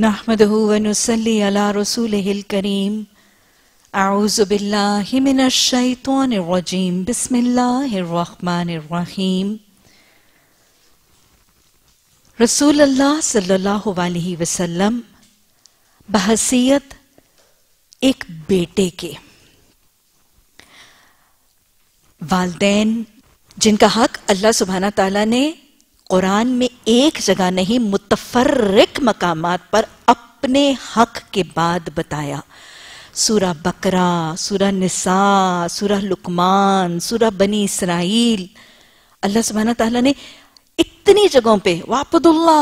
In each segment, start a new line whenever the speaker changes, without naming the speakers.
الشيطان الرجيم بسم الله करीम الرحيم رسول रसूल صلى الله عليه وسلم बहसीत एक बेटे के वालदेन जिनका हक अल्लाह सुबहाना ताला ने कुरान में एक जगह नहीं मुतफरक मकामात पर अपने हक के बाद बताया सूरा बकरा सूरा निसा सूरा लुकमान सूरा बनी इसराइल अल्लाह सुबहाना तआला ने इतनी जगहों पे वापदुल्ला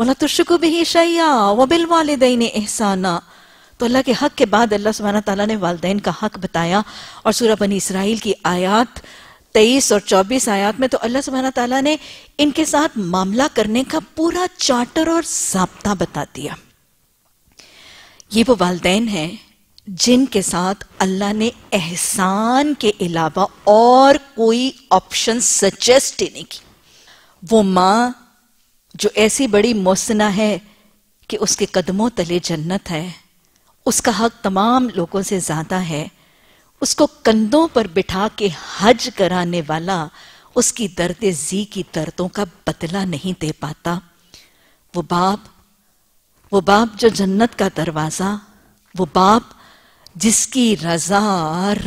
वला तुशकु बिही शैया बिल वालिदैन एहसाना तो अल्लाह के हक के बाद अल्लाह सुबहाना तआला ने वालदेन का हक बताया और सूरा बनी इसराइल की आयात तेईस और चौबीस आयात में तो अल्लाह सुबहाना तला ने इनके साथ मामला करने का पूरा चार्टर और जबता बता दिया ये वो वालदेन हैं जिनके साथ अल्लाह ने एहसान के अलावा और कोई ऑप्शन सजेस्ट ही नहीं की वो माँ जो ऐसी बड़ी मोसना है कि उसके कदमों तले जन्नत है उसका हक तमाम लोगों से ज्यादा है उसको कंधों पर बिठा के हज कराने वाला उसकी दर्द जी की दर्दों का बदला नहीं दे पाता वो बाप वो बाप जो जन्नत का दरवाज़ा वो बाप जिसकी रजा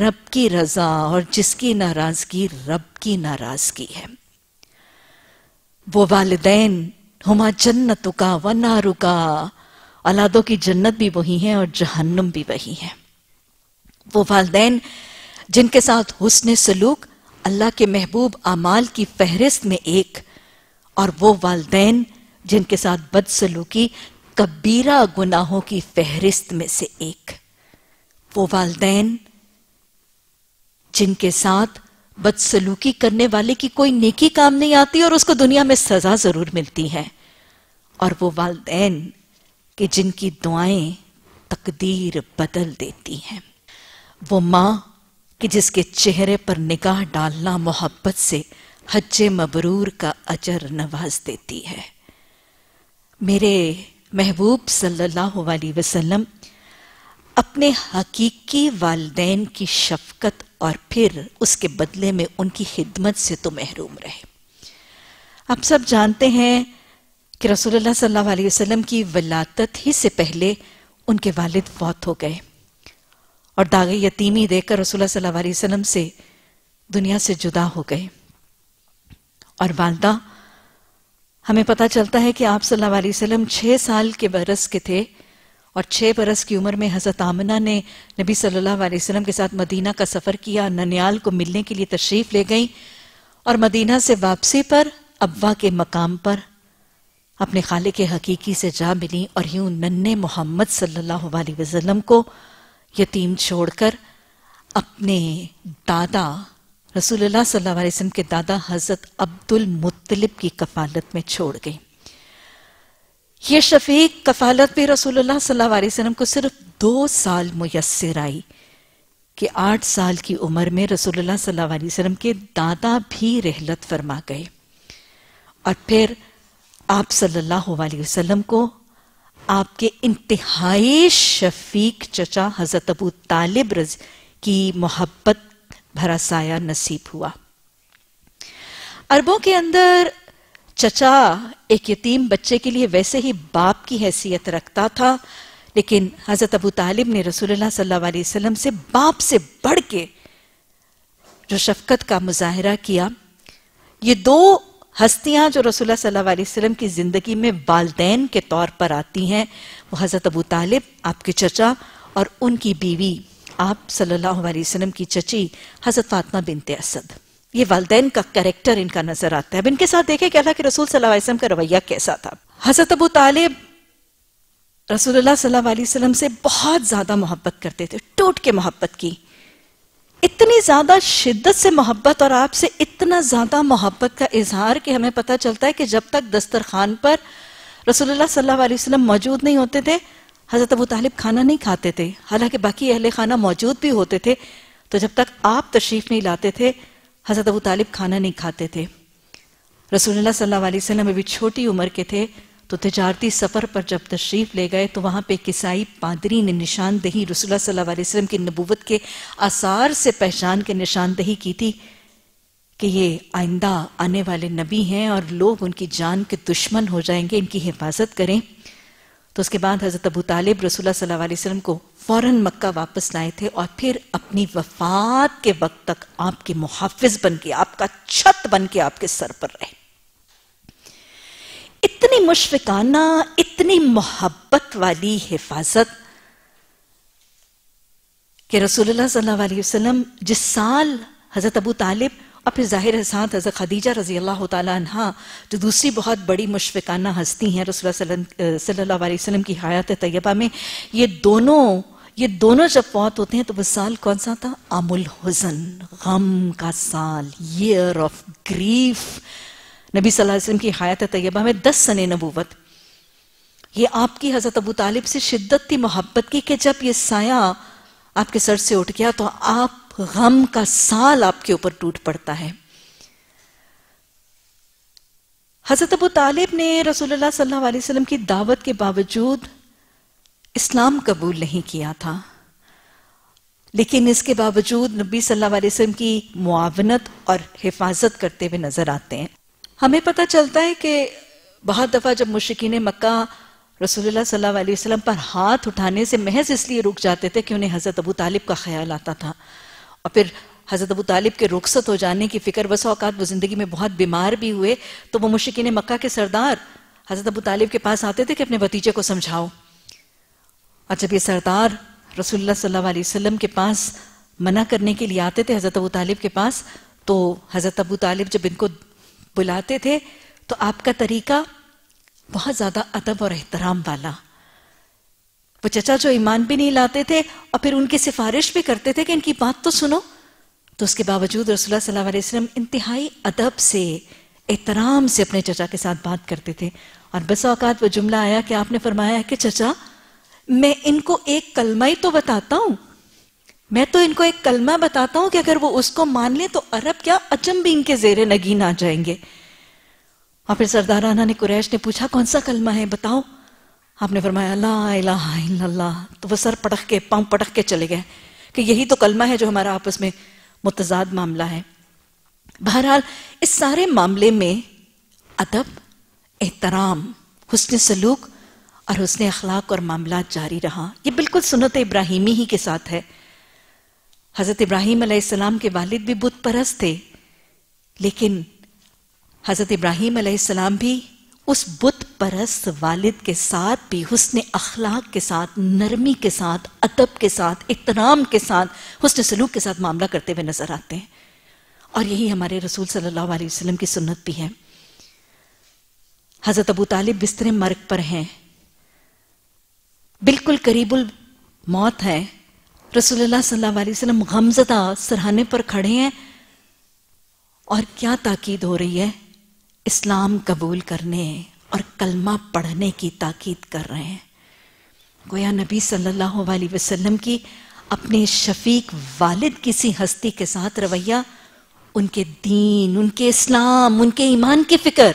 रब की रजा और जिसकी नाराजगी रब की नाराजगी है वो वालदेन हुमा जन्नत का व नारुका अलादों की जन्नत भी वही है और जहन्नुम भी वही है वो वालदेन जिनके साथ हुसन सलूक अल्लाह के महबूब अमाल की फहरिस्त में एक और वो वालदेन जिनके साथ बदसलूकी कबीरा गुनाहों की फहरिस्त में से एक वो वालदेन जिनके साथ बदसलूकी करने वाले की कोई नेकी काम नहीं आती और उसको दुनिया में सजा जरूर मिलती है और वो वालदेन कि जिनकी दुआएं तकदीर बदल देती हैं वो माँ कि जिसके चेहरे पर निगाह डालना मोहब्बत से हज्जे मबरूर का अजर नवाज देती है मेरे महबूब सल्लल्लाहु अलैहि वसल्लम अपने हकीकी वालदेन की शफकत और फिर उसके बदले में उनकी खिदमत से तो महरूम रहे आप सब जानते हैं कि रसूलुल्लाह सल्लल्लाहु अलैहि वसल्लम की वलादत ही से पहले उनके वालिद फौत हो गए और दागे यतीमी देकर रसूल सल्लल्लाहु से दुनिया से जुदा हो गए और वालदा हमें पता चलता है कि आप सल्लल्लाहु अलैहि वसल्लम छः साल के बरस के थे और छः बरस की उम्र में हज़रत आमना ने नबी सल्लल्लाहु अलैहि वसल्लम के साथ मदीना का सफ़र किया ननियाल को मिलने के लिए तशरीफ़ ले गई और मदीना से वापसी पर अब्बा के मकाम पर अपने खाले के हकीकी से जा मिली और यूं नन्ने मोहम्मद सल्ला वसलम को यतीम छोड़कर अपने दादा रसूलुल्लाह सल्लल्लाहु अलैहि वसल्लम के दादा हज़रत अब्दुल मुत्तलिब की कफालत में छोड़ गई ये शफीक कफालत भी रसूलुल्लाह सल्लल्लाहु अलैहि वसल्लम को सिर्फ दो साल मुयसर आई कि आठ साल की उम्र में रसूलुल्लाह सल्लल्लाहु अलैहि वसल्लम के दादा भी रहलत फरमा गए और फिर आप सल्लल्लाहु अलैहि वसल्लम को आपके इंतहाई शफीक चचा हज़रत अबू तालिब रज की मोहब्बत भरा साया नसीब हुआ अरबों के अंदर चचा एक यतीम बच्चे के लिए वैसे ही बाप की हैसियत रखता था लेकिन हज़रत अबू तालिब ने रसूलुल्लाह सल्लल्लाहु अलैहि वसल्लम से बाप से बढ़ के जो शफकत का मुजाहरा किया ये दो हस्तियां जो रसुल्ला सल्लल्लाहु अलैहि वसल्लम की ज़िंदगी में वालदेन के तौर पर आती हैं वो हज़रत अबू तालिब आपके चचा और उनकी बीवी आप सल्लल्लाहु अलैहि वसल्लम की चची हज़रत फातमा बिनते असद ये वालदेन का कैरेक्टर इनका नजर आता है अब इनके साथ देखें कि रसूल सल्लल्लाहु अलैहि वसल्लम का रवैया कैसा था हजरत अबू तालिब रसूलुल्लाह सल्लल्लाहु अलैहि वसल्लम से बहुत ज्यादा मोहब्बत करते थे टूट के मोहब्बत की इतनी ज़्यादा शिद्दत से मोहब्बत और आपसे इतना ज़्यादा मोहब्बत का इजहार कि हमें पता चलता है कि जब तक दस्तरखान पर रसोल्ला सल्लल्लाहु अलैहि वसल्लम मौजूद नहीं होते थे हज़रत अबू तालिब खाना नहीं खाते थे हालांकि बाकी अहल खाना मौजूद भी होते थे तो जब तक आप तशरीफ़ नहीं लाते थे हज़रत अबू तालिब खाना नहीं खाते थे रसोल्ला सल्ला अभी छोटी उम्र के थे तो तजारती सफ़र पर जब तशरीफ़ ले गए तो वहाँ पे किसाई पादरी ने निशानदही रसुल्ला सल्लल्लाहु अलैहि वसल्लम की नबूवत के आसार से पहचान के निशानदही की थी कि ये आइंदा आने वाले नबी हैं और लोग उनकी जान के दुश्मन हो जाएंगे इनकी हिफाजत करें तो उसके बाद हज़रत अबू तालिब रसुल्ला सल्लल्लाहु अलैहि वसल्लम को फ़ौर मक्का वापस लाए थे और फिर अपनी वफात के वक्त तक आपके मुहाफ़ बन के आपका छत बन के आपके सर पर रहे इतनी मुश्फिकाना इतनी मोहब्बत वाली हिफाजत कि रसूलुल्लाह सल्लल्लाहु अलैहि वसल्लम जिस साल हज़रत अबू तालिब और फिर ज़ाहिर साथ हज़रत खदीजा रजी अल्लाह तहा जो दूसरी बहुत बड़ी मुशफिकाना हस्ती हैं रसूल सल्लल्लाहु अलैहि वसल्लम की हयात तैयबा में ये दोनों ये दोनों जब फौत होते हैं तो वह साल कौन सा था अमुल हुजन गम का साल ईयर ऑफ ग्रीफ नबी वसल्लम की हयात तैयबा में दस सने नबूवत ये आपकी हज़रत अबू तालिब से शिद्दत थी मोहब्बत की कि जब ये साया आपके सर से उठ गया तो आप गम का साल आपके ऊपर टूट पड़ता है हज़रत अबू तालिब ने रसोल्ला सल्लल्लाहु की दावत के बावजूद इस्लाम कबूल नहीं किया था लेकिन इसके बावजूद नबी सल्लल्लाहु अलैहि वसल्लम की मुआवनत और हिफाजत करते हुए नजर आते हैं हमें पता चलता है कि बहुत दफ़ा जब मुश्किन मक्का रसूलुल्लाह सल्लल्लाहु अलैहि वसल्लम पर हाथ उठाने से महज इसलिए रुक जाते थे कि उन्हें हज़रत अबू तालिब का ख्याल आता था और फिर हज़रत अबू तालिब के रुखसत हो जाने की फ़िक्र बस औकात वो ज़िंदगी में बहुत बीमार भी हुए तो वो मुश्किन मक्का के सरदार हज़रत अबू तालिब के पास आते थे कि अपने भतीजे को समझाओ और जब ये सरदार रसोल्ला सल्ला वसलम के पास मना करने के लिए आते थे हज़रत अबू तालिब के पास तो हज़रत अबू तालिब जब इनको बुलाते थे तो आपका तरीका बहुत ज़्यादा अदब और एहतराम वाला वो चचा जो ईमान भी नहीं लाते थे और फिर उनकी सिफारिश भी करते थे कि इनकी बात तो सुनो तो उसके बावजूद रसोल्ला सल्लल्लाहु अलैहि वसल्लम इंतहाई अदब से एहतराम से अपने चचा के साथ बात करते थे और बस अवकात वो जुमला आया कि आपने फरमाया कि चचा मैं इनको एक कलमा ही तो बताता हूं मैं तो इनको एक कलमा बताता हूं कि अगर वो उसको मान ले तो अरब क्या अचंबे इनके जेरे नगीन आ जाएंगे और फिर सरदाराना ने कुरैश ने पूछा कौन सा कलमा है बताओ आपने फरमाया तो वह सर पटक के पंप पटक के चले गए कि यही तो कलमा है जो हमारा आपस में मुतजाद मामला है बहरहाल इस सारे मामले में अदब एहतराम हुसन सलूक और हुसन अखलाक और मामला जारी रहा यह बिल्कुल सुनत इब्राहिमी ही के साथ है हज़रत इब्राहिम अलैहिस्सलाम के वालिद भी बुत परस्त थे लेकिन हज़रत इब्राहिम अलैहिस्सलाम भी उस बुत परस्त वालिद के साथ भी हुसन अखलाक के साथ नरमी के साथ अदब के साथ इतनाम के साथ हुसन सलूक के साथ मामला करते हुए नज़र आते हैं और यही हमारे रसूल सल्लल्लाहु अलैहि वसल्लम की सुन्नत भी है हज़रत अबू तालिब बिस्तर मर्ग पर हैं बिल्कुल करीबुल मौत है रसोल्ला वसलम गमजदा सरहाने पर खड़े हैं और क्या ताकीद हो रही है इस्लाम कबूल करने और कलमा पढ़ने की ताकीद कर रहे हैं गोया नबी सल्लल्लाहु अलैहि वसल्लम की अपने शफीक वालिद किसी हस्ती के साथ रवैया उनके दीन उनके इस्लाम उनके ईमान की फिक्र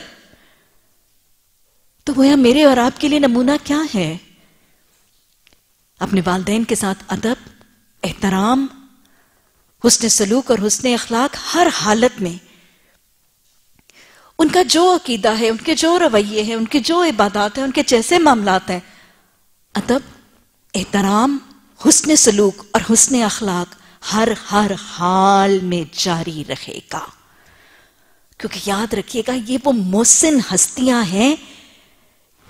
तो गोया मेरे और आपके लिए नमूना क्या है अपने वालदेन के साथ अदब एहतराम हुसन सलूक और हुसन अखलाक हर हालत में उनका जो अकीदा है उनके जो रवैये हैं उनकी जो इबादत हैं उनके जैसे मामलात हैं अदब एहतराम हुसन सलूक और हुसन अखलाक हर हर हाल में जारी रहेगा क्योंकि याद रखिएगा ये वो मोहसिन हस्तियां हैं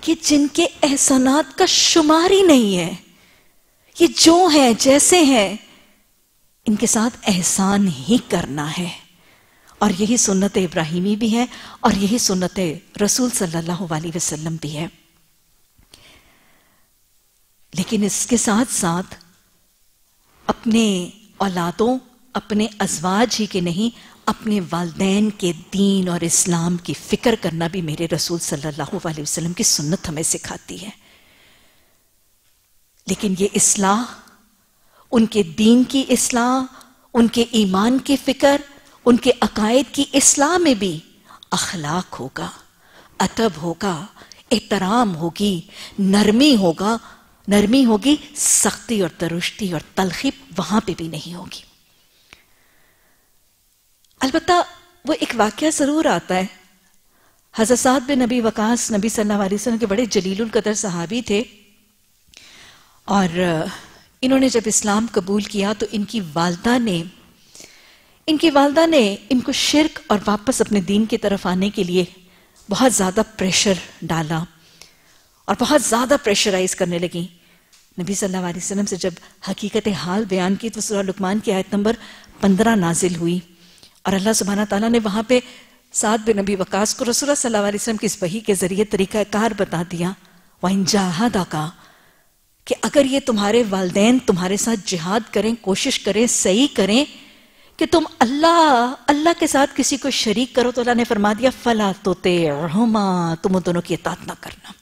कि जिनके एहसानात का शुमार ही नहीं है ये जो है जैसे हैं इनके साथ एहसान ही करना है और यही सुन्नत इब्राहिमी भी है और यही सुन्नत रसूल सल्लल्लाहु अलैहि वसल्लम भी है लेकिन इसके साथ साथ अपने औलादों अपने अजवाज ही के नहीं अपने वालदेन के दीन और इस्लाम की फ़िक्र करना भी मेरे रसूल सल्लल्लाहु अलैहि वसल्लम की सुन्नत हमें सिखाती है लेकिन ये इस्लाह उनके दीन की इसलाह उनके ईमान की फिक्र उनके अकायद की इस्लाह में भी अखलाक होगा अतब होगा एहतराम होगी नरमी होगा नरमी होगी सख्ती और तरुष्टी और तलखी वहां पे भी नहीं होगी अलबत् वो एक वाक्य ज़रूर आता है हजरत बिन नबी वकास नबी सल्लल्लाहु अलैहि वसल्लम के बड़े जलीलुल कदर सहाबी थे और इन्होंने जब इस्लाम कबूल किया तो इनकी वालदा ने इनकी वालदा ने इनको शिरक और वापस अपने दीन की तरफ आने के लिए बहुत ज़्यादा प्रेशर डाला और बहुत ज़्यादा प्रेशराइज करने लगी नबी सल्लल्लाहु अलैहि वसल्लम से जब हकीकत हाल बयान की तो सूरह लुकमान की आयत नंबर पंद्रह नाजिल हुई और अल्लाह सुबहाना ताला ने वहाँ पे सात बिन नबी वकास को रसूल सल्लल्लाहु अलैहि वसल्लम की इस वही के ज़रिए तरीक़ाकार बता दिया वाइन जहादा का कि अगर ये तुम्हारे वालदे तुम्हारे साथ जिहाद करें कोशिश करें सही करें कि तुम अल्लाह अल्लाह के साथ किसी को शरीक करो तो अल्लाह ने फरमा दिया फला तोते हमा तुम दोनों की इतात ना करना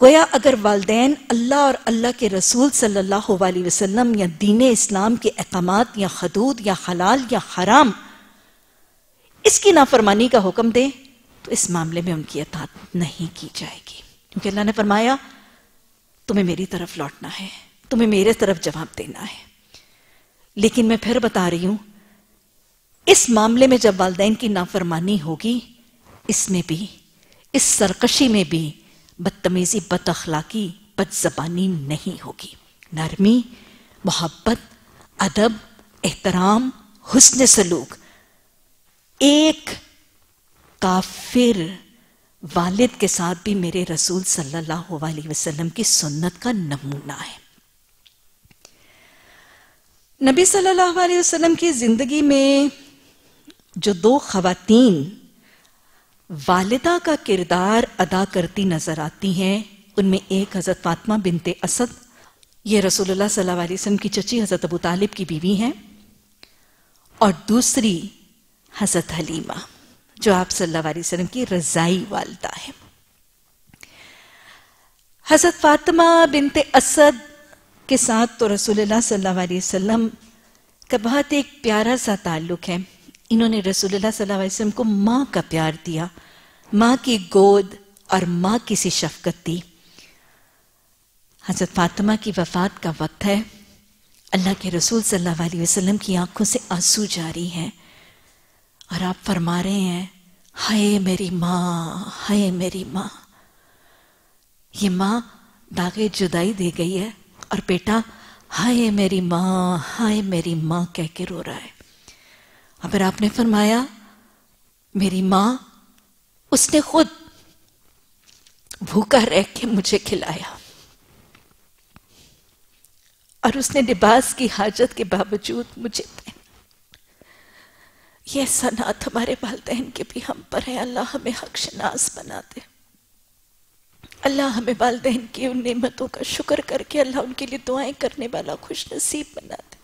गोया अगर वालदे अल्लाह और अल्लाह के रसूल सल्लल्लाहु अलैहि वसल्लम या दीन इस्लाम के अहकाम या खदूद या हलाल या हराम इसकी नाफरमानी का हुक्म दें तो इस मामले में उनकी अतात नहीं की जाएगी क्योंकि अल्लाह ने फरमाया तुम्हें मेरी तरफ लौटना है तुम्हें मेरे तरफ जवाब देना है लेकिन मैं फिर बता रही हूं इस मामले में जब वालदेन की नाफरमानी होगी इसमें भी इस सरकशी में भी बदतमीजी बद अखलाकी बदजबानी नहीं होगी नरमी मोहब्बत अदब एहतराम हुस्न सलूक एक काफिर वालिद के साथ भी मेरे रसूल सल्लल्लाहु अलैहि वसल्लम की सुन्नत का नमूना है नबी सल्लल्लाहु अलैहि वसल्लम की ज़िंदगी में जो दो खातन वालिदा का किरदार अदा करती नज़र आती हैं उनमें एक हज़रत फातमा बिनते असद ये रसूलुल्लाह सल्लल्लाहु अलैहि वसल्लम की चची हज़रत अबू तालिब की बीवी हैं और दूसरी हज़रत हलीमा जो आप सल्लल्लाहु अलैहि वसल्लम की रज़ाई वालदा है हज़रत फातिमा बिनते असद के साथ तो रसूलुल्लाह सल्लल्लाहु अलैहि वसल्लम का बहुत एक प्यारा सा ताल्लुक है इन्होंने रसूलुल्लाह सल्लल्लाहु अलैहि वसल्लम को माँ का प्यार दिया माँ की गोद और माँ की सी शफकत दी हजरत फातिमा की वफात का वक्त है अल्लाह के रसूल सल्लल्लाहु अलैहि वसल्लम की आंखों से आंसू जारी हैं और आप फरमा रहे हैं हाय मेरी माँ हाय मेरी माँ ये माँ दागे जुदाई दे गई है और बेटा हाय मेरी माँ हाय मेरी माँ कह के रो रहा है और फिर आपने फरमाया मेरी माँ उसने खुद भूखा रह के मुझे खिलाया और उसने लिबास की हाजत के बावजूद मुझे ये सनात हमारे वालदेन के भी हम पर है अल्लाह हमें हक्शनास बना दे अल्लाह हमें वालदेन की उन नेमतों का शुक्र करके अल्लाह उनके लिए दुआएं करने वाला खुश नसीब बना दे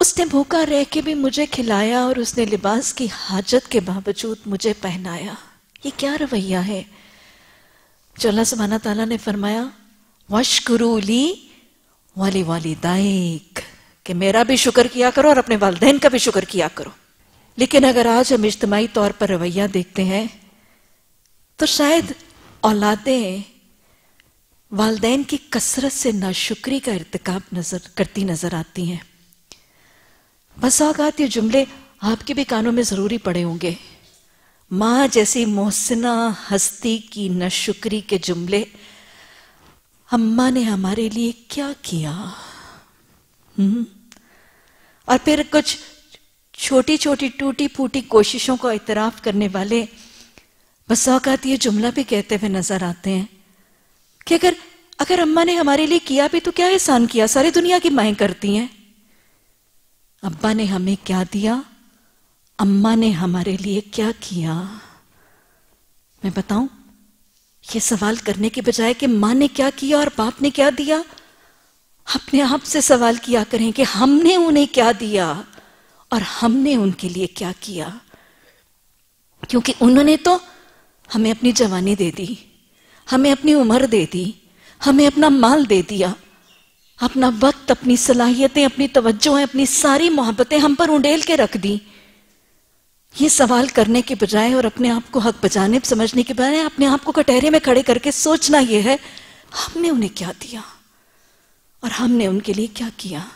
उसने भूखा रह के भी मुझे खिलाया और उसने लिबास की हाजत के बावजूद मुझे पहनाया ये क्या रवैया है जो अल्लाह सुबहाना तला ने फरमाया वश गुरूली वाली वाली दाइक कि मेरा भी शुक्र किया करो और अपने वालदेन का भी शुक्र किया करो लेकिन अगर आज हम इज्तमाही तौर पर रवैया देखते हैं तो शायद औलादें वालदेन की कसरत से नाशुक्री का इरतकाब नजर करती नजर आती हैं बस औकात ये जुमले आपके भी कानों में ज़रूरी पड़े होंगे मां जैसी मोहसिना हस्ती की न शुक्री के जुमले अम्मा ने हमारे लिए क्या किया हम्म और फिर कुछ छोटी छोटी टूटी फूटी कोशिशों का इतराफ करने वाले औकात ये जुमला भी कहते हुए नजर आते हैं कि अगर अगर अम्मा ने हमारे लिए किया भी तो क्या एहसान किया सारी दुनिया की माए करती हैं अब्बा ने हमें क्या दिया अम्मा ने हमारे लिए क्या किया मैं बताऊं ये सवाल करने के बजाय कि माँ ने क्या किया और बाप ने क्या दिया अपने आप से सवाल किया करें कि हमने उन्हें क्या दिया और हमने उनके लिए क्या किया क्योंकि उन्होंने तो हमें अपनी जवानी दे दी हमें अपनी उम्र दे दी हमें अपना माल दे दिया अपना वक्त अपनी सलाहियतें अपनी तवज्जो अपनी सारी मोहब्बतें हम पर उंडेल के रख दी ये सवाल करने के बजाय और अपने आप को हक बजाने समझने के बजाय अपने आप को कटहरे में खड़े करके सोचना यह है हमने उन्हें क्या दिया और हमने उनके लिए क्या किया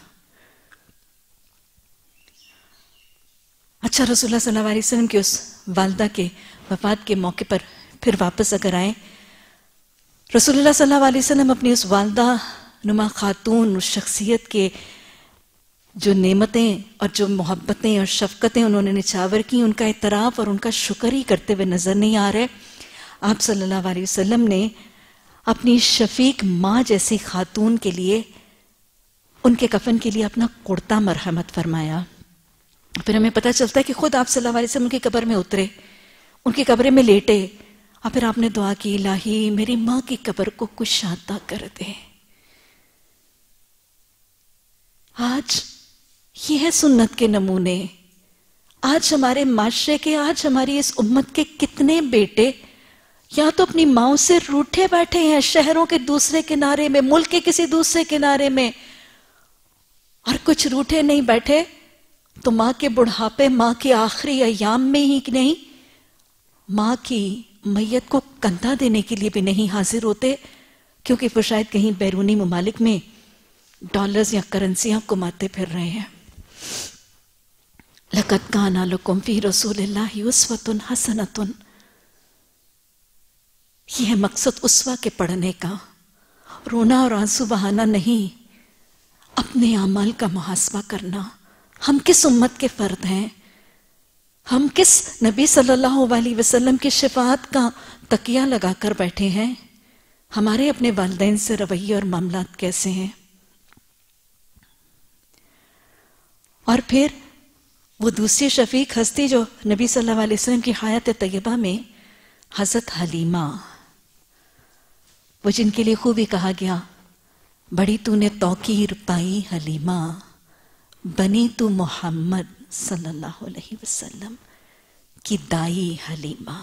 अच्छा रसुल्ला सल्लाम की उस वालदा के वफात के मौके पर फिर वापस अगर आए रसोल्ला सल्लाम अपनी उस वालदा नुमा खातून उस शख्सियत के जो नेमतें और जो मोहब्बतें और शफकतें उन्होंने निछावर की उनका इतराफ़ और उनका शुक्र ही करते हुए नज़र नहीं आ रहे आप सल्लल्लाहु अलैहि वसल्लम ने अपनी शफीक माँ जैसी खातून के लिए उनके कफन के लिए अपना कुर्ता मरहमत फरमाया फिर हमें पता चलता है कि खुद आप सल्लल्लाहु अलैहि वसल्लम उनकी कब्र में उतरे उनकी कब्र में लेटे और फिर आपने दुआ की लाही मेरी माँ की कब्र को कुशाता कर दे आज ये है सुन्नत के नमूने आज हमारे माशरे के आज हमारी इस उम्मत के कितने बेटे या तो अपनी माओ से रूठे बैठे हैं शहरों के दूसरे किनारे में मुल्क के किसी दूसरे किनारे में और कुछ रूठे नहीं बैठे तो माँ के बुढ़ापे माँ के आखिरी अयाम में ही नहीं माँ की मैयत को कंधा देने के लिए भी नहीं हाजिर होते क्योंकि वो शायद कहीं बैरूनी ममालिक में डॉलर्स या करेंसियां कमाते फिर रहे हैं लकत का लकुम फी रसूल हसनतुन यह है मकसद उसवा के पढ़ने का रोना और आंसू बहाना नहीं अपने अमल का मुहासबा करना हम किस उम्मत के फ़र्द हैं हम किस नबी सल्लल्लाहु अलैहि वसल्लम की शिफात का तकिया लगाकर बैठे हैं हमारे अपने वालदेन से रवैये और मामला कैसे हैं और फिर वो दूसरी शफीक हस्ती जो नबी सल्लल्लाहु अलैहि वसल्लम की हयात तय्यबा में हज़रत हलीमा वो जिनके लिए खूबी कहा गया बड़ी तूने तौकीर पाई हलीमा बनी तू मोहम्मद सल्लल्लाहु अलैहि वसल्लम की दाई हलीमा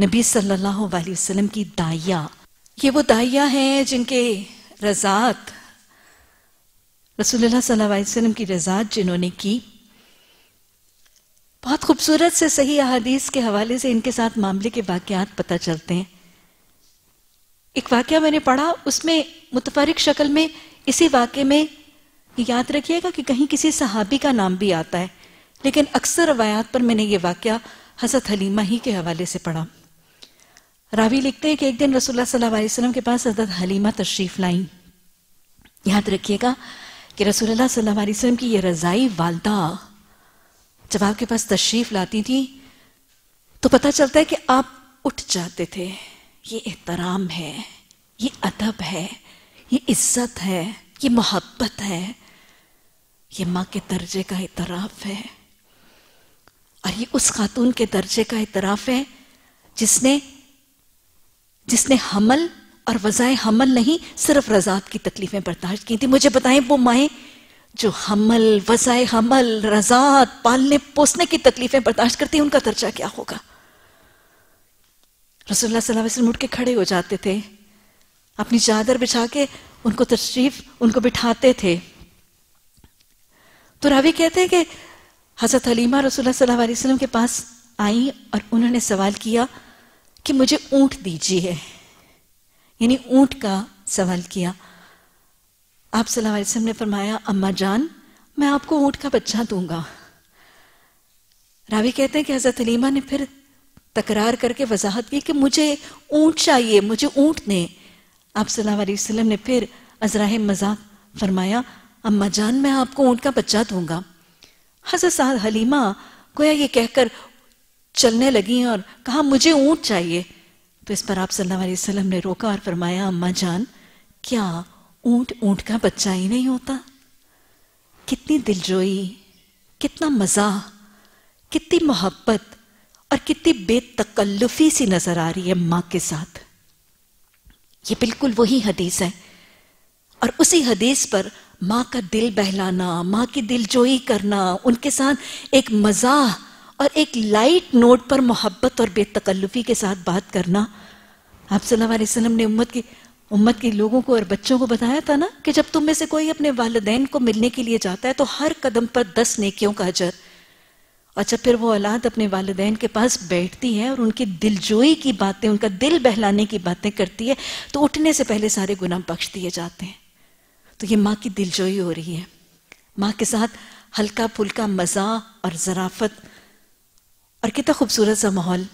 नबी सल्लल्लाहु अलैहि वसल्लम की दाइया ये वो दाइया हैं जिनके रजात रसूलुल्लाह सल्लल्लाहु अलैहि वसल्लम की रजात जिन्होंने की बहुत खूबसूरत से सही अहादीस के हवाले से इनके साथ मामले के वाक्यात पता चलते हैं एक वाक्य मैंने पढ़ा उसमें मुतफरिक शक्ल में इसी वाक्य में याद रखिएगा कि कहीं किसी सहाबी का नाम भी आता है लेकिन अक्सर रवायात पर मैंने ये वाक्य हजरत हलीमा ही के हवाले से पढ़ा रावी लिखते हैं कि एक दिन रसोल्ला सल्लल्लाहु अलैहि वसल्लम के पास हजरत हलीमा तशरीफ लाई याद रखिएगा कि रसोल्ला सल्लल्लाहु अलैहि वसल्लम की ये रज़ाई वालदा जब आपके पास तशरीफ लाती थी तो पता चलता है कि आप उठ जाते थे ये एहतराम है ये अदब है ये इज्जत है ये मोहब्बत है ये माँ के दर्जे का इतराफ़ है और ये उस खातून के दर्जे का इतराफ़ है जिसने जिसने हमल और वजाय हमल नहीं सिर्फ रजात की तकलीफ़ें बर्दाश्त की थी मुझे बताएं वो माए जो हमल वज़ाय हमल रजात पालने पोसने की तकलीफ़ें बर्दाश्त करती उनका दर्जा क्या होगा रसोल्ला वसल्लम उठ के खड़े हो जाते थे अपनी चादर बिछा के उनको तशरीफ उनको बिठाते थे तो रावी कहते हैं कि हजरत हलीमा रसोल्ला सल्लल्लाहु के पास आई और उन्होंने सवाल किया कि मुझे ऊँट दीजिए यानी ऊंट का सवाल किया आप सल्लल्लाहु अलैहि वसल्लम ने फरमाया अम्मा जान मैं आपको ऊंट का बच्चा दूंगा रावी कहते हैं कि हजरत हलीमा ने फिर तकरार करके वजाहत की कि मुझे ऊँट चाहिए मुझे ऊँट दें आप सल्लाम ने फिर अजरा मजाक फरमाया अम्मा जान मैं आपको ऊँट का बच्चा दूंगा हजरत साहब हलीमा गोया ये कहकर चलने लगी और कहा मुझे ऊँट चाहिए तो इस पर आप सल्लाम ने रोका और फरमाया अम्मा जान क्या ऊंट ऊँट का बच्चा ही नहीं होता कितनी दिलजोई कितना मज़ा कितनी मोहब्बत और कितनी बेतकल्लुफी सी नजर आ रही है मां के साथ ये बिल्कुल वही हदीस है और उसी हदीस पर मां का दिल बहलाना मां की दिल जोई करना उनके साथ एक मजा और एक लाइट नोट पर मोहब्बत और बेतकल्लुफी के साथ बात करना आप सल्लल्लाहु अलैहि वसल्लम ने उम्मत की उम्मत के लोगों को और बच्चों को बताया था ना कि जब तुम में से कोई अपने वालदेन को मिलने के लिए जाता है तो हर कदम पर दस नेकियों का अजर और जब फिर वो औलाद अपने वालदेन के पास बैठती है और उनकी दिलजोई की बातें उनका दिल बहलाने की बातें करती है तो उठने से पहले सारे गुनाह बख्श दिए जाते हैं तो ये माँ की दिलजोई हो रही है माँ के साथ हल्का फुल्का मज़ा और ज़राफत और कितना खूबसूरत सा माहौल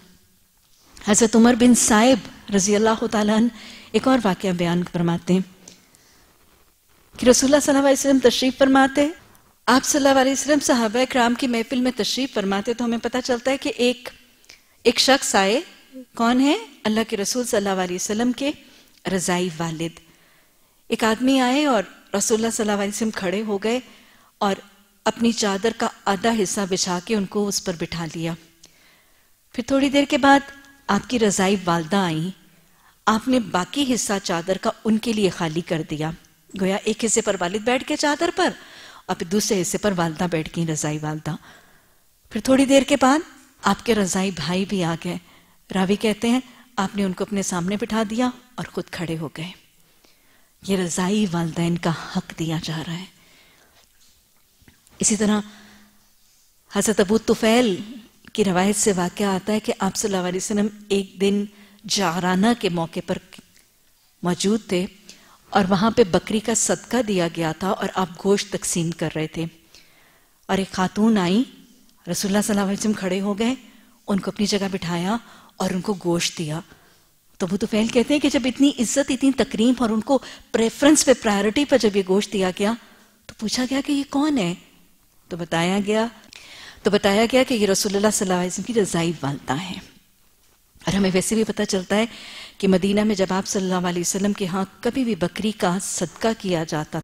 हज़रत उमर बिन साहिब रज़ी अल्लाह तन एक और वाक्य बयान फरमाते हैं कि अलैहि वसल्लम तशरीफ़ फरमाते आप सल्लाम साहब कराम की महफिल में तशरीफ फरमाते तो हमें पता चलता है कि एक एक शख्स आए कौन है अल्लाह के रसूल सल्लल्लाहु अलैहि वसल्लम के रज़ाई वालिद एक आदमी आए और रसूल सल्लल्लाहु अलैहि वसल्लम खड़े हो गए और अपनी चादर का आधा हिस्सा बिछा के उनको उस पर बिठा लिया फिर थोड़ी देर के बाद आपकी रज़ाई वालदा आई आपने बाकी हिस्सा चादर का उनके लिए खाली कर दिया गोया एक हिस्से पर वालिद बैठ के चादर पर आप दूसरे हिस्से पर वालदा बैठ गई रज़ाई वालदा फिर थोड़ी देर के बाद आपके रज़ाई भाई भी आ गए रावी कहते हैं आपने उनको अपने सामने बिठा दिया और खुद खड़े हो गए ये रज़ाई वालदेन का हक दिया जा रहा है इसी तरह हज़रत अबू तुफ़ैल की रवायत से वाक्य आता है कि आप सल्लल्लाहु अलैहि वसल्लम एक दिन जाराना के मौके पर मौजूद थे और वहां पे बकरी का सदका दिया गया था और आप गोश्त तकसीम कर रहे थे और एक खातून आई रसुल्ला सल्लल्लाहु अलैहि वसल्लम खड़े हो गए उनको अपनी जगह बिठाया और उनको गोश्त दिया तो वो तो फैल कहते हैं कि जब इतनी इज्जत इतनी तकरीम और उनको प्रेफरेंस पे प्रायोरिटी पर जब ये गोश्त दिया गया तो पूछा गया कि ये कौन है तो बताया गया तो बताया गया कि ये रसुल्ला सल्लल्लाहु अलैहि वसल्लम की रजाई वालता है और हमें वैसे भी पता चलता है कि मदीना में जब आप सल्लल्लाहु अलैहि वसल्लम के यहाँ कभी भी बकरी का सदका किया जाता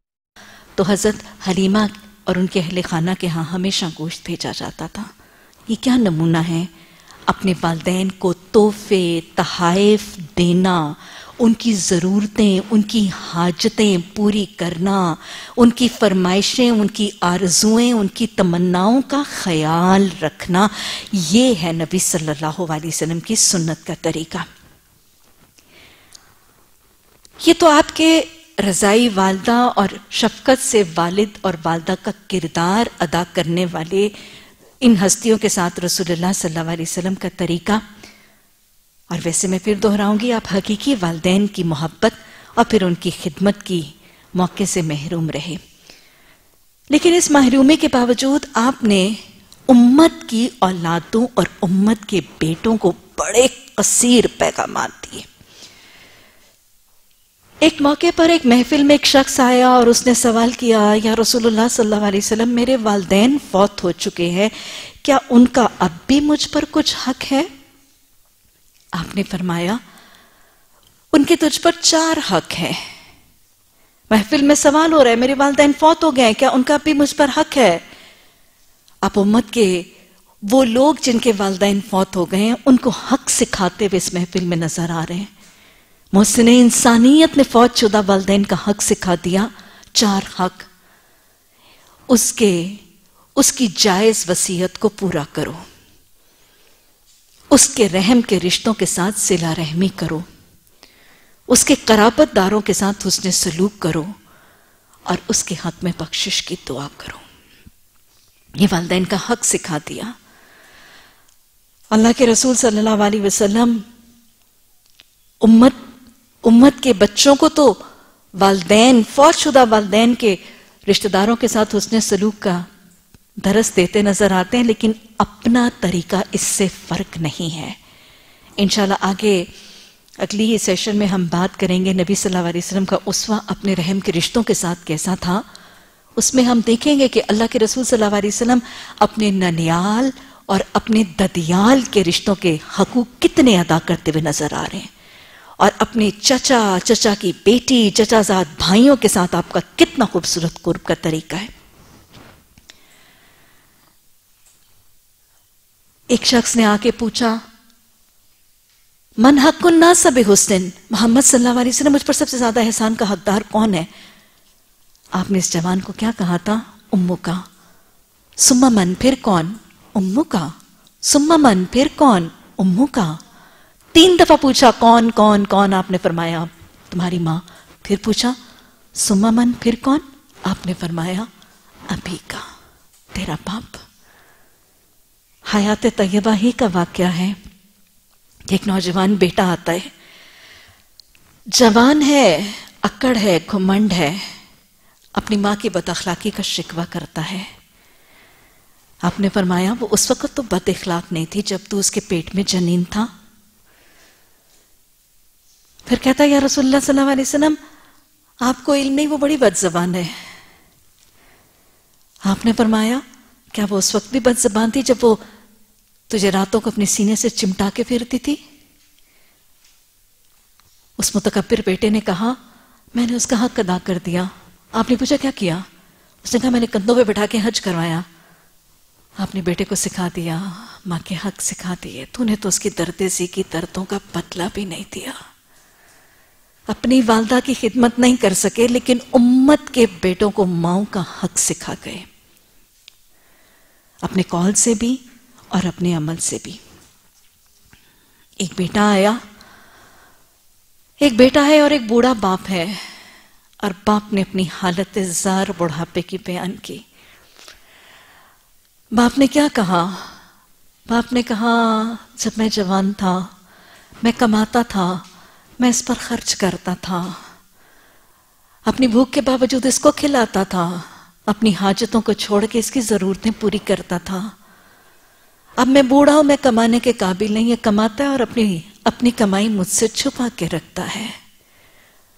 तो हज़रत हलीमा और उनके अहल खाना के यहाँ हमेशा गोश्त भेजा जाता था ये क्या नमूना है अपने वालदेन को तोहफे तहाइफ देना उनकी ज़रूरतें उनकी हाजतें पूरी करना उनकी फरमाइशें उनकी आरजुएं उनकी तमन्नाओं का ख्याल रखना ये है नबी सल्लल्लाहु अलैहि वसल्लम की सुन्नत का तरीका ये तो आपके रज़ाई वालदा और शफकत से वालिद और वालदा का किरदार अदा करने वाले इन हस्तियों के साथ रसूलुल्लाह सल्लल्लाहु अलैहि वसल्लम का तरीका और वैसे मैं फिर दोहराऊंगी आप हकीकी वालदेन की मोहब्बत और फिर उनकी खिदमत की मौके से महरूम रहे लेकिन इस महरूमी के बावजूद आपने उम्मत की औलादों और उम्मत के बेटों को बड़े कसीर पैगाम दिए एक मौके पर एक महफिल में एक शख्स आया और उसने सवाल किया या रसूलुल्लाह सल्लल्लाहु अलैहि वसल्लम मेरे वालदेन फौत हो चुके हैं क्या उनका अब भी मुझ पर कुछ हक है आपने फरमाया उनके तुझ पर चार हक हैं महफिल में सवाल हो रहा है मेरे वालदेन फौत हो गए क्या उनका भी मुझ पर हक है आप उम्मत के वो लोग जिनके वालदेन फौत हो गए हैं उनको हक सिखाते हुए इस महफिल में नजर आ रहे हैं मोहसिन इंसानियत ने फौज शुदा वालदेन का हक सिखा दिया चार हक उसके उसकी जायज वसीयत को पूरा करो उसके रहम के रिश्तों के साथ सिला रहमी करो उसके दारों के साथ उसने सलूक करो और उसके हक में बख्शिश की दुआ करो ये वालदेन का हक सिखा दिया अल्लाह के रसूल सल्लल्लाहु अलैहि वसल्लम उम्मत उम्मत के बच्चों को तो वालदेन फौजशुदा वालदेन के रिश्तेदारों के साथ उसने सलूक का दरस देते नजर आते हैं लेकिन अपना तरीका इससे फर्क नहीं है इनशाला आगे अगली सेशन में हम बात करेंगे नबी सल्लल्लाहु अलैहि वसल्लम का उसवा अपने रहम के रिश्तों के साथ कैसा था उसमें हम देखेंगे कि अल्लाह के रसूल सल्लल्लाहु अलैहि वसल्लम अपने ननियाल और अपने ददियाल के रिश्तों के हकूक कितने अदा करते हुए नजर आ रहे हैं और अपने चचा चचा की बेटी चचाजाद भाइयों के साथ आपका कितना खूबसूरत कुर्ब का तरीका है एक शख्स ने आके पूछा मन ना सब हुसैन मोहम्मद सल्लल्लाहु अलैहि वसल्लम मुझ पर सबसे ज्यादा एहसान का हकदार कौन है आपने इस जवान को क्या कहा था उम्मू का सुम्मा मन फिर कौन उम्मू का सुम्मा मन फिर कौन उम्मू का तीन दफा पूछा कौन कौन कौन आपने फरमाया तुम्हारी माँ फिर पूछा सुमा मन फिर कौन आपने फरमाया अभी का तेरा बाप हयात तयबा ही का वाक्य है एक नौजवान बेटा आता है जवान है अक्कड़ है घुमंड है अपनी माँ की बदअखलाकी का शिकवा करता है आपने फरमाया वो उस वक्त तो बद नहीं थी जब तू उसके पेट में जनीन था फिर कहता है या सल्लल्लाहु अलैहि वसल्लम आपको इल्म नहीं वो बड़ी बदजबान है आपने फरमाया क्या वो उस वक्त भी बदजबान थी जब वो तुझे रातों को अपने सीने से चिमटा के फिरती थी उस मुतकबिर बेटे ने कहा मैंने उसका हक अदा कर दिया आपने पूछा क्या किया उसने कहा मैंने कंधों पे बैठा के हज करवाया आपने बेटे को सिखा दिया माँ के हक सिखा दिए तूने तो उसकी दर्द सीखी की दर्दों का बदला भी नहीं दिया अपनी वालदा की खिदमत नहीं कर सके लेकिन उम्मत के बेटों को माओ का हक सिखा गए अपने कॉल से भी और अपने अमल से भी एक बेटा आया एक बेटा है और एक बूढ़ा बाप है और बाप ने अपनी हालत जार बुढ़ापे की बयान की बाप ने क्या कहा बाप ने कहा जब मैं जवान था मैं कमाता था मैं इस पर खर्च करता था अपनी भूख के बावजूद इसको खिलाता था अपनी हाजतों को छोड़ के इसकी ज़रूरतें पूरी करता था अब मैं बूढ़ा हूं मैं कमाने के काबिल नहीं है कमाता है और अपनी अपनी कमाई मुझसे छुपा के रखता है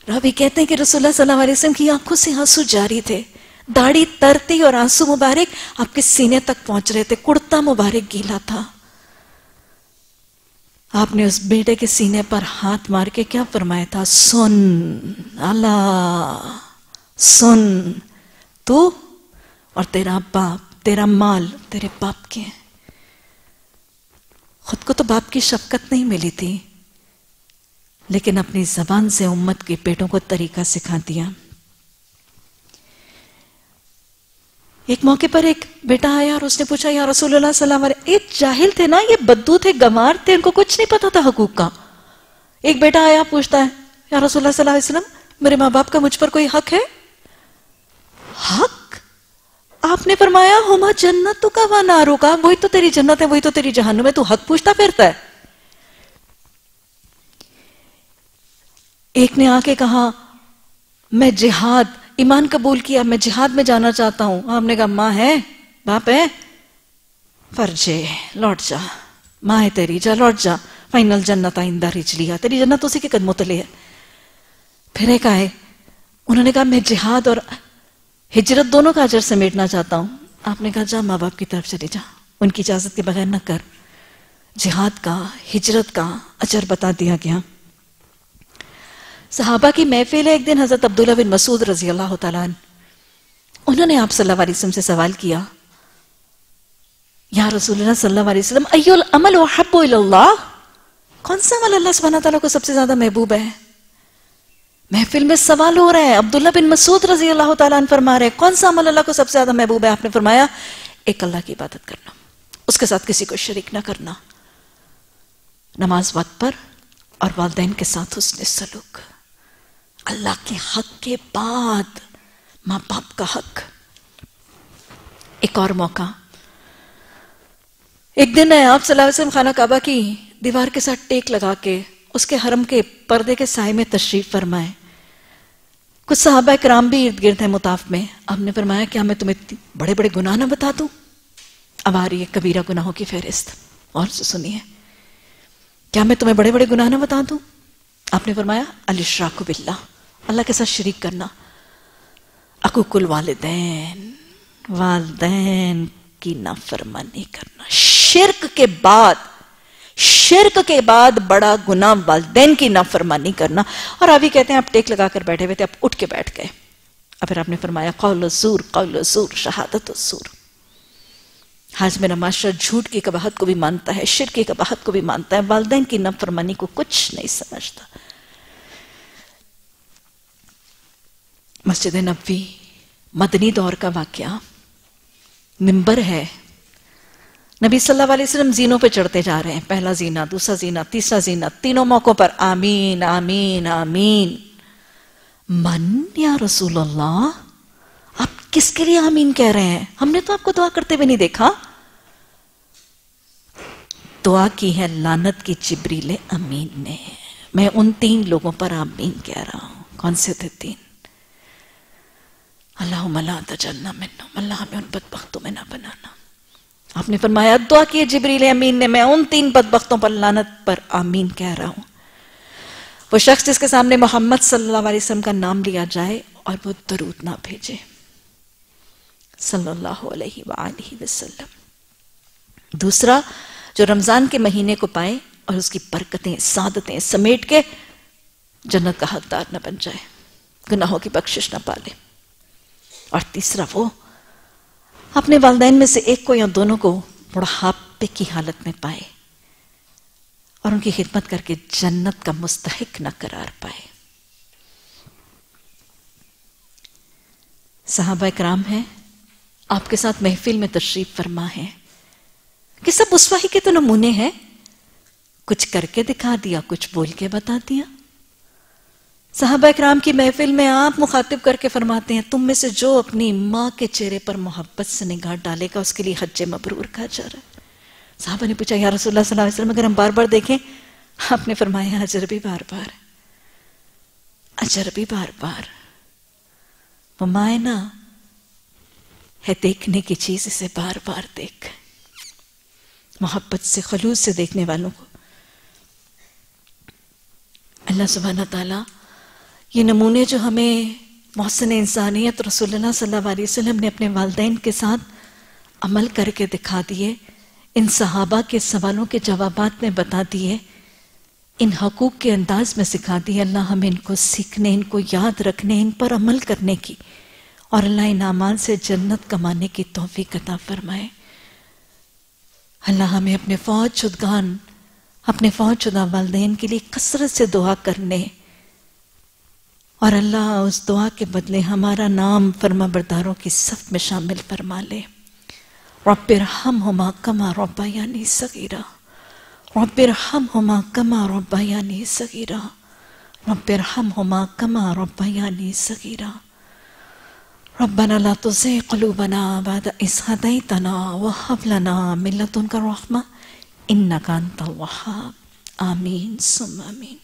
रवि कहते हैं कि रसुल्ला सलाम वसम की आंखों से आंसू जारी थे दाढ़ी तरती और आंसू मुबारक आपके सीने तक पहुंच रहे थे कुर्ता मुबारक गीला था आपने उस बेटे के सीने पर हाथ मार के क्या फरमाया था सुन अल्लाह सुन तू और तेरा बाप तेरा माल तेरे बाप के हैं खुद को तो बाप की शफकत नहीं मिली थी लेकिन अपनी जबान से उम्मत के पेटों को तरीका सिखा दिया एक मौके पर एक बेटा आया और उसने पूछा यार रसूलुल्लाह ये जाहिल थे ना ये बद्दू थे गमार थे इनको कुछ नहीं पता था हकूक का एक बेटा आया पूछता है यार रसूलुल्लाह मेरे माँ बाप का मुझ पर कोई हक है हक आपने फरमाया होमा जन्नत तो का वा नारू वही तो तेरी जन्नत है वही तो तेरी जहान में तू हक पूछता फिरता है एक ने आके कहा मैं जिहाद ईमान कबूल किया मैं जिहाद में जाना चाहता हूं हमने कहा माँ है बाप है फर्जे लौट जा माँ है तेरी जा लौट जा फाइनल जन्नत आइंदा रिच लिया तेरी जन्नत उसी के कदमों तले है फिर एक आए उन्होंने कहा मैं जिहाद और हिजरत दोनों का अजर समेटना चाहता हूं आपने कहा जा माँ बाप की तरफ चले जा उनकी इजाजत के बगैर न कर जिहाद का हिजरत का अजर बता दिया गया सहाबा की महफिल है एक दिन हज़रत अब्दुल्ला बिन मसूद रजी अल्लाह उन्होंने आप सल्लल्लाहु अलैहि वसल्लम से सवाल किया या रसूलुल्लाह सल्लल्लाहु अलैहि वसल्लम अय्युल अमल कौन सा अमल अल्लाह सुब्हानहू तआला को सबसे ज्यादा महबूब है महफिल में सवाल हो रहा है अब्दुल्ला बिन मसूद रजी अल्लाह तन फरमा रहे कौन सा अमल अल्लाह को सबसे ज्यादा महबूब है आपने फरमाया एक अल्लाह की इबादत करना उसके साथ किसी को शरीक ना करना नमाज वक्त पर और वालदेन के साथ उसने सलूक अल्लाह के हक के बाद माँ बाप का हक एक और मौका एक दिन है आप सलाम खाना काबा की दीवार के साथ टेक लगा के उसके हरम के पर्दे के साय में तशरीफ फरमाए कुछ साहबा कराम भी इर्द गिर्द है मुताफ में आपने फरमाया क्या मैं तुम्हें बड़े बड़े गुनाह ना बता दू अब आ रही है कबीरा गुनाहों की फहरिस्त और से सुनिए क्या मैं तुम्हें बड़े बड़े गुनाह ना बता दू आपने फरमाया अलिश्राक बिल्ला अल्लाह के साथ शरीक करना अकुकुल वालदेन वालदेन की नाफरमानी करना शिरक के बाद शिरक के बाद बड़ा गुना वालदेन की नाफरमानी करना और अभी कहते हैं आप टेक लगाकर बैठे हुए थे आप उठ के बैठ गए और फिर आपने फरमाया कौल जूर कौल जूर शहादत जूर हाज मेरा माशरा झूठ की कबाहत को भी मानता है शिर की कबाहत को भी मानता है वालदेन की नाफरमानी को कुछ नहीं समझता मस्जिद नबी मदनी दौर का वाक्य मिंबर है नबी सल्लल्लाहु अलैहि वसल्लम जीनों पे चढ़ते जा रहे हैं पहला जीना दूसरा जीना तीसरा जीना तीनों मौकों पर आमीन आमीन आमीन मन या रसूल अल्लाह आप किसके लिए आमीन कह रहे हैं हमने तो आपको दुआ करते हुए नहीं देखा दुआ की है लानत की चिबरीले अमीन ने मैं उन तीन लोगों पर आमीन कह रहा हूं कौन से थे तीन अल्लाह मला जन्ना मिन्नो अल्लाह हमें उन बदबख्तों में ना बनाना आपने फरमाया दुआ किए जबरील अमीन ने मैं उन तीन बदबख्तों पर लानत पर आमीन कह रहा हूं वो शख्स जिसके सामने मोहम्मद सल्लल्लाहु अलैहि वसल्लम का नाम लिया जाए और वो दरूद ना भेजे सल्लल्लाहु अलैहि वसल्लम दूसरा जो रमज़ान के महीने को पाए और उसकी बरकतें सादतें समेट के जन्नत का हकदार न बन जाए गुनाहों की बख्शिश ना पाले और तीसरा वो अपने वालदेन में से एक को या दोनों को बुढ़ापे की हालत में पाए और उनकी खिदमत करके जन्नत का मुस्तहक न करार पाए साहबा कराम है आपके साथ महफिल में तशरीफ फरमा है कि सब उस वही के तो नमूने हैं कुछ करके दिखा दिया कुछ बोल के बता दिया साहबा कराम की महफिल में आप मुखातिब करके फरमाते हैं तुम में से जो अपनी माँ के चेहरे पर मोहब्बत से निगाह डालेगा उसके लिए हज मबरूर कहा जा रहा है साहबा ने पूछा यार रसोल्ला अगर हम बार बार देखें आपने फरमाया अजर भी बार बार अजर भी बार बार वो मायना है देखने की चीज इसे बार बार देख मोहब्बत से खलूस से देखने वालों को अल्लाह सुबहाना तला ये नमूने जो हमें मौसम इंसानियत रसोल्ला सल्लल्लाहु ने अपने वालदेन के साथ अमल करके दिखा दिए इन सहाबा के सवालों के जवाब में बता दिए इन हकूक़ के अंदाज में सिखा दिए अल्लाह हमें इनको सीखने इनको याद रखने इन पर अमल करने की और अल्लाह इनामान से जन्नत कमाने की तोहफ़ी कता फरमाए अल्लाह हमें अपने फौज शुदगान अपने फौज शुदा वालदेन के लिए कसरत से दुआ करने और अल्लाह उस दुआ के बदले हमारा नाम फर्मा बरदारों की सफ में शामिल फरमा ले रबिर हम हमा कमा रबा यानी सगीरा रबिर हम हमा कमा रबा यानी सगीरा रबिर हम हमा कमा रबा यानी सगीरा रबना ला तुझे कलूबना बाद इस हदई तना वहब लना मिलत उनका इन्ना कान तो वहा आमीन सुम आमीन